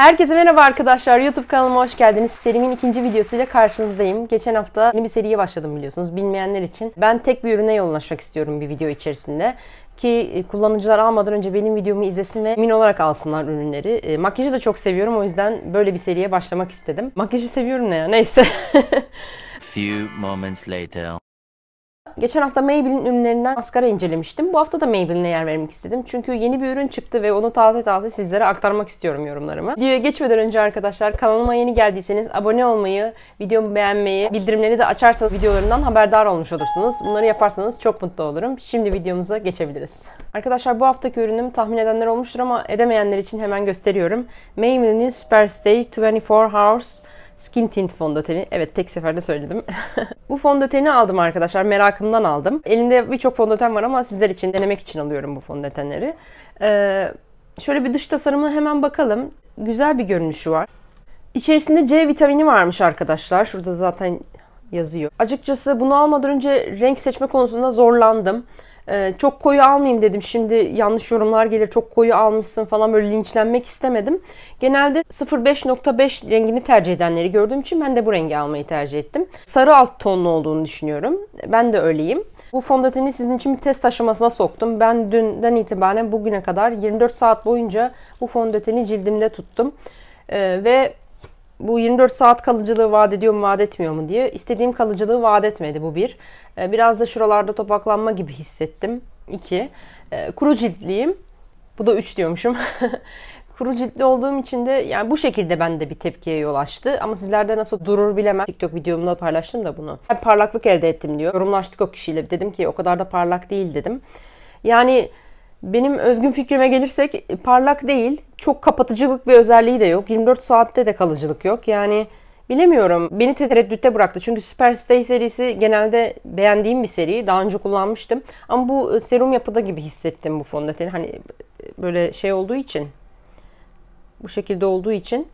Herkese merhaba arkadaşlar. YouTube kanalıma hoş geldiniz. Serimin ikinci videosuyla karşınızdayım. Geçen hafta yeni bir seriye başladım biliyorsunuz. Bilmeyenler için ben tek bir ürüne yoğunlaşmak istiyorum bir video içerisinde ki e, kullanıcılar almadan önce benim videomu izlesin ve min olarak alsınlar ürünleri. E, makyajı da çok seviyorum o yüzden böyle bir seriye başlamak istedim. Makyajı seviyorum ne ya neyse. Few moments later. Geçen hafta Maybelline ürünlerinden maskara incelemiştim. Bu hafta da Maybelline'e yer vermek istedim. Çünkü yeni bir ürün çıktı ve onu taze taze sizlere aktarmak istiyorum yorumlarımı. Videoya geçmeden önce arkadaşlar kanalıma yeni geldiyseniz abone olmayı, videomu beğenmeyi, bildirimleri de açarsanız videolarından haberdar olmuş olursunuz. Bunları yaparsanız çok mutlu olurum. Şimdi videomuza geçebiliriz. Arkadaşlar bu haftaki ürünüm tahmin edenler olmuştur ama edemeyenler için hemen gösteriyorum. Maybelline Superstay 24 Hours Skin Tint fondöteni. Evet tek seferde söyledim. bu fondöteni aldım arkadaşlar. Merakımdan aldım. Elimde birçok fondöten var ama sizler için denemek için alıyorum bu fondötenleri. Ee, şöyle bir dış tasarımına hemen bakalım. Güzel bir görünüşü var. İçerisinde C vitamini varmış arkadaşlar. Şurada zaten yazıyor. Açıkçası bunu almadan önce renk seçme konusunda zorlandım. Ee, çok koyu almayayım dedim. Şimdi yanlış yorumlar gelir. Çok koyu almışsın falan böyle linçlenmek istemedim. Genelde 05.5 rengini tercih edenleri gördüğüm için ben de bu rengi almayı tercih ettim. Sarı alt tonlu olduğunu düşünüyorum. Ben de öyleyim. Bu fondöteni sizin için bir test aşamasına soktum. Ben dünden itibaren bugüne kadar 24 saat boyunca bu fondöteni cildimde tuttum. Ee, ve bu 24 saat kalıcılığı vaat ediyor mu vaat etmiyor mu diye. İstediğim kalıcılığı vaat etmedi bu bir. Ee, biraz da şuralarda topaklanma gibi hissettim. İki. E, kuru ciltliyim. Bu da üç diyormuşum. kuru ciltli olduğum için de yani bu şekilde bende bir tepkiye yol açtı. Ama sizlerde nasıl durur bilemem. TikTok videomda paylaştım da bunu. Ben parlaklık elde ettim diyor. Yorumlaştık o kişiyle. Dedim ki o kadar da parlak değil dedim. Yani benim özgün fikrime gelirsek e, parlak değil. Çok kapatıcılık bir özelliği de yok. 24 saatte de kalıcılık yok. Yani bilemiyorum. Beni tereddütte bıraktı. Çünkü Superstay serisi genelde beğendiğim bir seri. Daha önce kullanmıştım. Ama bu e, serum yapıda gibi hissettim bu fondöteni. Hani e, böyle şey olduğu için. Bu şekilde olduğu için.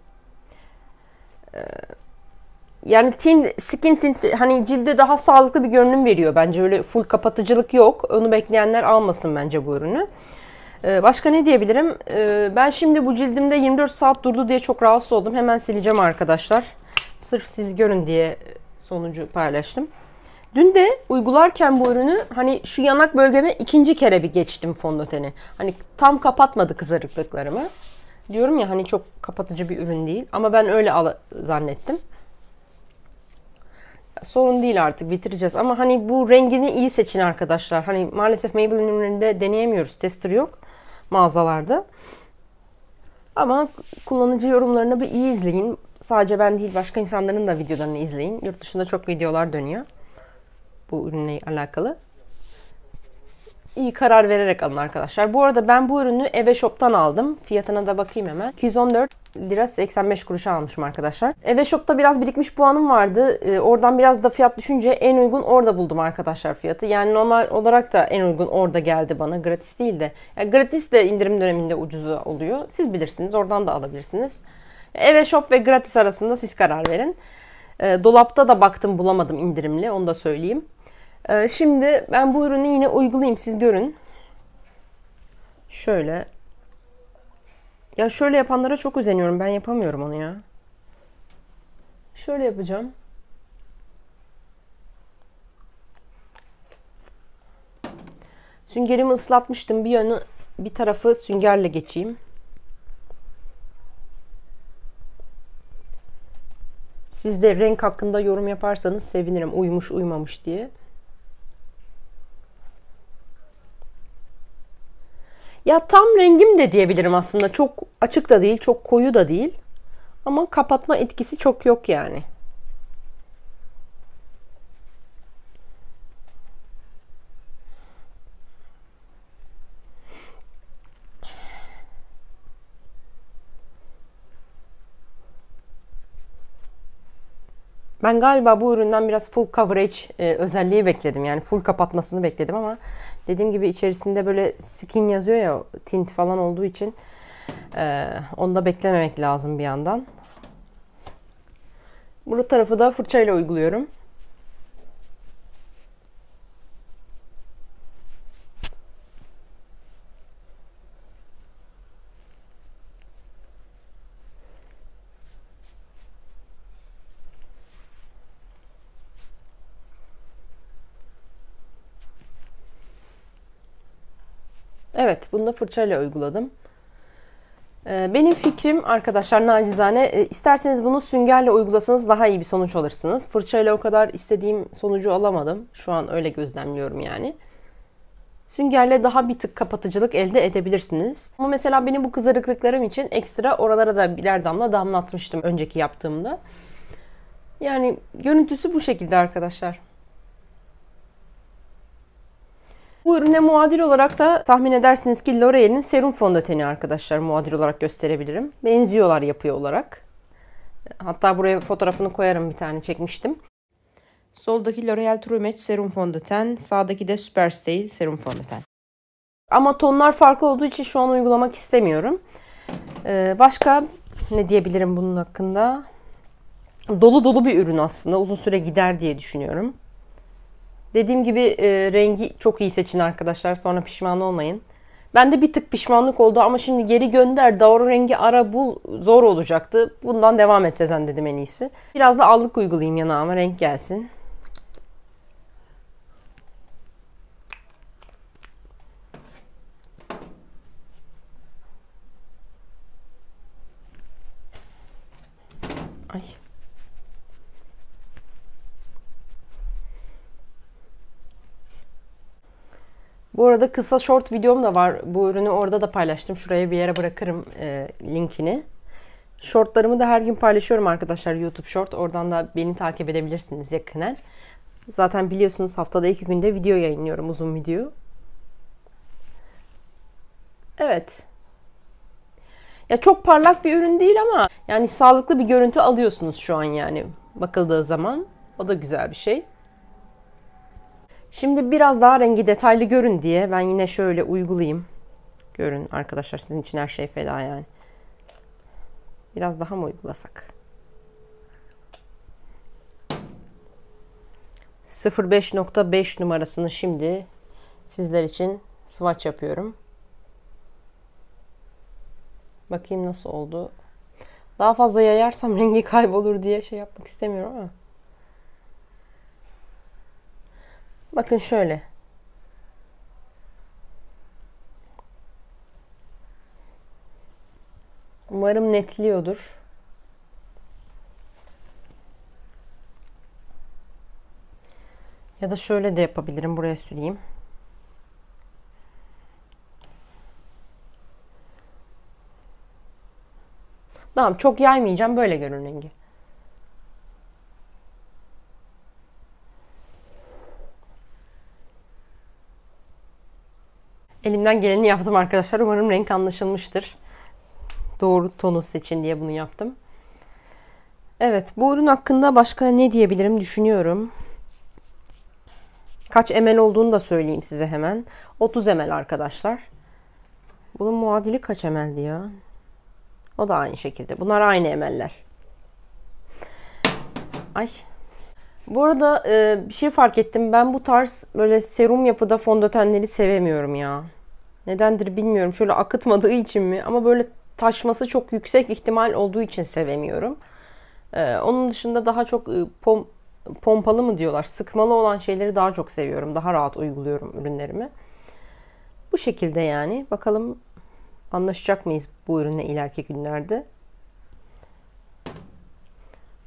Ee, yani tint, skin tint hani cilde daha sağlıklı bir görünüm veriyor bence. Öyle full kapatıcılık yok. Onu bekleyenler almasın bence bu ürünü. Ee, başka ne diyebilirim? Ee, ben şimdi bu cildimde 24 saat durdu diye çok rahatsız oldum. Hemen sileceğim arkadaşlar. Sırf siz görün diye sonucu paylaştım. Dün de uygularken bu ürünü hani şu yanak bölgeme ikinci kere bir geçtim fondöteni. Hani tam kapatmadı kızarıklıklarımı. Diyorum ya hani çok kapatıcı bir ürün değil ama ben öyle al zannettim sorun değil artık bitireceğiz. Ama hani bu rengini iyi seçin arkadaşlar. Hani maalesef Maybelline ürünlerinde deneyemiyoruz. Tester yok mağazalarda. Ama kullanıcı yorumlarını bir iyi izleyin. Sadece ben değil başka insanların da videolarını izleyin. Yurt dışında çok videolar dönüyor. Bu ürünle alakalı. İyi karar vererek alın arkadaşlar. Bu arada ben bu ürünü Eve Shop'tan aldım. Fiyatına da bakayım hemen. 214 lira 85 kuruşa almışım arkadaşlar. Eve shopta biraz birikmiş puanım vardı. Ee, oradan biraz da fiyat düşünce en uygun orada buldum arkadaşlar fiyatı. Yani normal olarak da en uygun orada geldi bana. Gratis değil de. Yani gratis de indirim döneminde ucuzu oluyor. Siz bilirsiniz. Oradan da alabilirsiniz. Eve shop ve gratis arasında siz karar verin. Ee, dolapta da baktım bulamadım indirimli. Onu da söyleyeyim. Ee, şimdi ben bu ürünü yine uygulayayım. Siz görün. Şöyle ya şöyle yapanlara çok özeniyorum. Ben yapamıyorum onu ya. Şöyle yapacağım. Süngerimi ıslatmıştım. Bir yanı bir tarafı süngerle geçeyim. Siz de renk hakkında yorum yaparsanız sevinirim. Uymuş uymamış diye. Ya tam rengim de diyebilirim aslında. Çok açık da değil, çok koyu da değil. Ama kapatma etkisi çok yok yani. Ben galiba bu üründen biraz full coverage e, özelliği bekledim. Yani full kapatmasını bekledim ama dediğim gibi içerisinde böyle skin yazıyor ya tint falan olduğu için e, onu da beklememek lazım bir yandan. Bu tarafı da fırçayla uyguluyorum. Evet bunu da fırçayla uyguladım. Ee, benim fikrim arkadaşlar nacizane e, isterseniz bunu süngerle uygulasanız daha iyi bir sonuç alırsınız. Fırçayla o kadar istediğim sonucu alamadım. Şu an öyle gözlemliyorum yani. Süngerle daha bir tık kapatıcılık elde edebilirsiniz. Ama mesela benim bu kızarıklıklarım için ekstra oralara da birer damla damlatmıştım önceki yaptığımda. Yani görüntüsü bu şekilde arkadaşlar. Bu ürüne muadil olarak da tahmin edersiniz ki L'Oreal'in serum fondöteni arkadaşlar muadil olarak gösterebilirim. Benziyorlar yapıyor olarak. Hatta buraya fotoğrafını koyarım bir tane çekmiştim. Soldaki L'Oreal True Match serum fondöten, sağdaki de Superstay serum fondöten. Ama tonlar farklı olduğu için şu an uygulamak istemiyorum. Ee, başka ne diyebilirim bunun hakkında? Dolu dolu bir ürün aslında. Uzun süre gider diye düşünüyorum. Dediğim gibi e, rengi çok iyi seçin arkadaşlar. Sonra pişman olmayın. Ben de bir tık pişmanlık oldu ama şimdi geri gönder doğru rengi ara bul zor olacaktı. Bundan devam et Sezen dedim en iyisi. Biraz da allık uygulayayım yanağıma renk gelsin. Bu arada kısa short videom da var. Bu ürünü orada da paylaştım. Şuraya bir yere bırakırım e, linkini. Shortlarımı da her gün paylaşıyorum arkadaşlar YouTube Short. Oradan da beni takip edebilirsiniz yakinen. Zaten biliyorsunuz haftada iki günde video yayınlıyorum uzun video. Evet. Ya çok parlak bir ürün değil ama yani sağlıklı bir görüntü alıyorsunuz şu an yani bakıldığı zaman. O da güzel bir şey. Şimdi biraz daha rengi detaylı görün diye ben yine şöyle uygulayayım. Görün arkadaşlar sizin için her şey feda yani. Biraz daha mı uygulasak? 05.5 numarasını şimdi sizler için swatch yapıyorum. Bakayım nasıl oldu. Daha fazla yayarsam rengi kaybolur diye şey yapmak istemiyorum ama. Bakın şöyle. Umarım netliyordur. Ya da şöyle de yapabilirim. Buraya süreyim. Tamam çok yaymayacağım. Böyle görün rengi. Elimden geleni yaptım arkadaşlar. Umarım renk anlaşılmıştır. Doğru tonu seçin diye bunu yaptım. Evet bu ürün hakkında başka ne diyebilirim düşünüyorum. Kaç emel olduğunu da söyleyeyim size hemen. 30 emel arkadaşlar. Bunun muadili kaç emel diyor? O da aynı şekilde. Bunlar aynı emeller Ay. Bu arada e, bir şey fark ettim. Ben bu tarz böyle serum yapıda fondötenleri sevemiyorum ya. Nedendir bilmiyorum. Şöyle akıtmadığı için mi? Ama böyle taşması çok yüksek ihtimal olduğu için sevemiyorum. Ee, onun dışında daha çok e, pom pompalı mı diyorlar, sıkmalı olan şeyleri daha çok seviyorum. Daha rahat uyguluyorum ürünlerimi. Bu şekilde yani. Bakalım anlaşacak mıyız bu ürünle ileriki günlerde?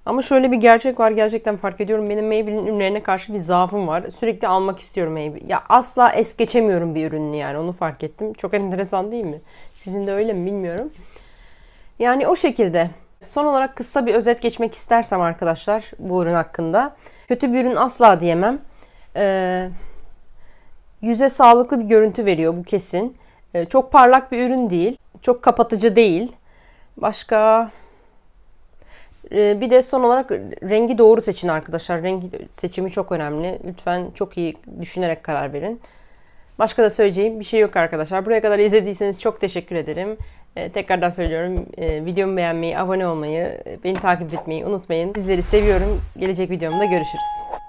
Ama şöyle bir gerçek var gerçekten fark ediyorum. Benim Maybelline ürünlerine karşı bir zaafım var. Sürekli almak istiyorum Maybelline. Ya asla es geçemiyorum bir ürünü yani onu fark ettim. Çok enteresan değil mi? Sizin de öyle mi bilmiyorum. Yani o şekilde. Son olarak kısa bir özet geçmek istersem arkadaşlar bu ürün hakkında. Kötü bir ürün asla diyemem. Ee, yüze sağlıklı bir görüntü veriyor bu kesin. Ee, çok parlak bir ürün değil. Çok kapatıcı değil. Başka ee, bir de son olarak rengi doğru seçin arkadaşlar. Renk seçimi çok önemli. Lütfen çok iyi düşünerek karar verin. Başka da söyleyeceğim bir şey yok arkadaşlar. Buraya kadar izlediyseniz çok teşekkür ederim. Ee, tekrardan söylüyorum. Ee, videomu beğenmeyi, abone olmayı, beni takip etmeyi unutmayın. Sizleri seviyorum. Gelecek videomda görüşürüz.